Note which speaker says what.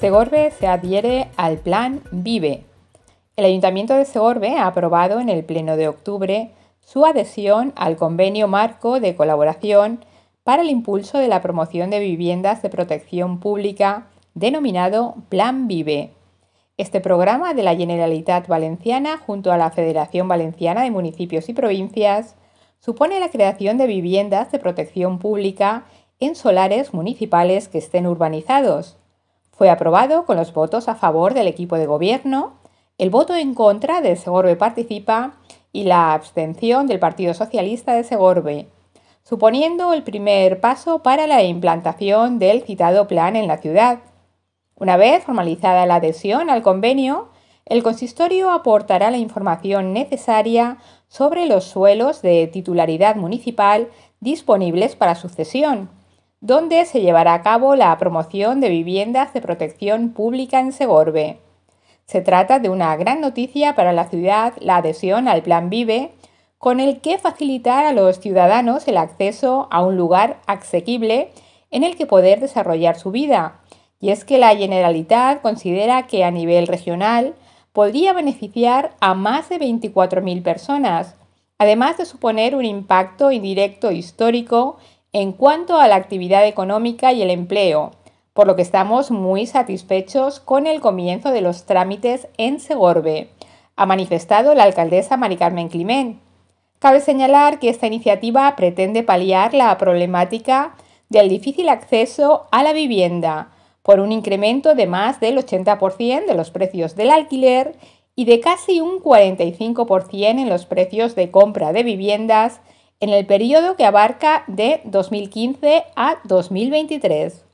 Speaker 1: Segorbe se adhiere al plan Vive. El Ayuntamiento de Segorbe ha aprobado en el Pleno de octubre su adhesión al Convenio Marco de Colaboración para el Impulso de la Promoción de Viviendas de Protección Pública, denominado Plan Vive. Este programa de la Generalitat Valenciana junto a la Federación Valenciana de Municipios y Provincias supone la creación de viviendas de protección pública en solares municipales que estén urbanizados. Fue aprobado con los votos a favor del equipo de gobierno, el voto en contra de Segorbe Participa y la abstención del Partido Socialista de Segorbe, suponiendo el primer paso para la implantación del citado plan en la ciudad. Una vez formalizada la adhesión al convenio, el consistorio aportará la información necesaria sobre los suelos de titularidad municipal disponibles para sucesión, donde se llevará a cabo la promoción de viviendas de protección pública en Segorbe. Se trata de una gran noticia para la ciudad la adhesión al Plan Vive, con el que facilitar a los ciudadanos el acceso a un lugar asequible en el que poder desarrollar su vida. Y es que la Generalitat considera que a nivel regional podría beneficiar a más de 24.000 personas, además de suponer un impacto indirecto histórico en cuanto a la actividad económica y el empleo, por lo que estamos muy satisfechos con el comienzo de los trámites en Segorbe, ha manifestado la alcaldesa Mari Carmen Climén. Cabe señalar que esta iniciativa pretende paliar la problemática del difícil acceso a la vivienda por un incremento de más del 80% de los precios del alquiler y de casi un 45% en los precios de compra de viviendas en el periodo que abarca de 2015 a 2023.